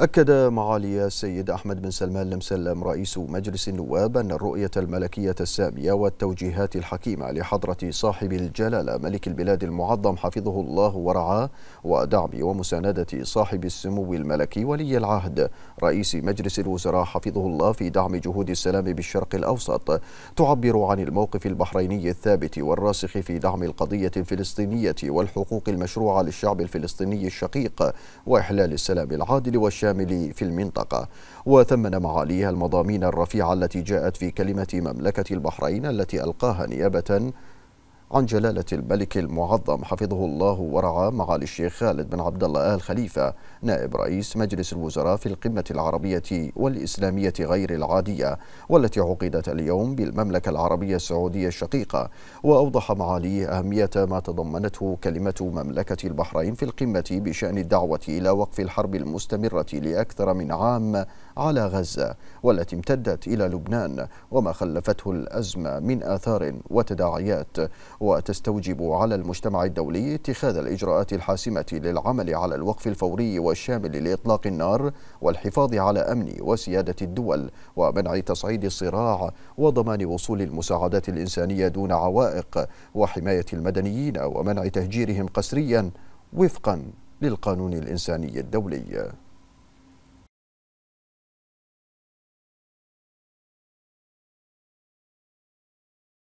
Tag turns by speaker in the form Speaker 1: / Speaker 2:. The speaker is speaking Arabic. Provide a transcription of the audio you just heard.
Speaker 1: أكد معالي السيد أحمد بن سلمان المسلم رئيس مجلس النواب أن الرؤية الملكية السامية والتوجيهات الحكيمة لحضرة صاحب الجلالة ملك البلاد المعظم حفظه الله ورعاه ودعم ومساندة صاحب السمو الملكي ولي العهد رئيس مجلس الوزراء حفظه الله في دعم جهود السلام بالشرق الأوسط تعبر عن الموقف البحريني الثابت والراسخ في دعم القضية الفلسطينية والحقوق المشروعة للشعب الفلسطيني الشقيق وإحلال السلام العادل والشعب الشامل في المنطقة وثمن معاليها المضامين الرفيعة التي جاءت في كلمة مملكة البحرين التي ألقاها نيابة عن جلالة الملك المعظم حفظه الله ورعاه معالي الشيخ خالد بن عبد الله آل خليفة نائب رئيس مجلس الوزراء في القمة العربية والإسلامية غير العادية والتي عقدت اليوم بالمملكة العربية السعودية الشقيقة وأوضح معاليه أهمية ما تضمنته كلمة مملكة البحرين في القمة بشأن الدعوة إلى وقف الحرب المستمرة لأكثر من عام على غزة والتي امتدت إلى لبنان وما خلفته الأزمة من آثار وتداعيات وتستوجب على المجتمع الدولي اتخاذ الإجراءات الحاسمة للعمل على الوقف الفوري والشامل لإطلاق النار والحفاظ على أمن وسيادة الدول ومنع تصعيد الصراع وضمان وصول المساعدات الإنسانية دون عوائق وحماية المدنيين ومنع تهجيرهم قسريا وفقا للقانون الإنساني الدولي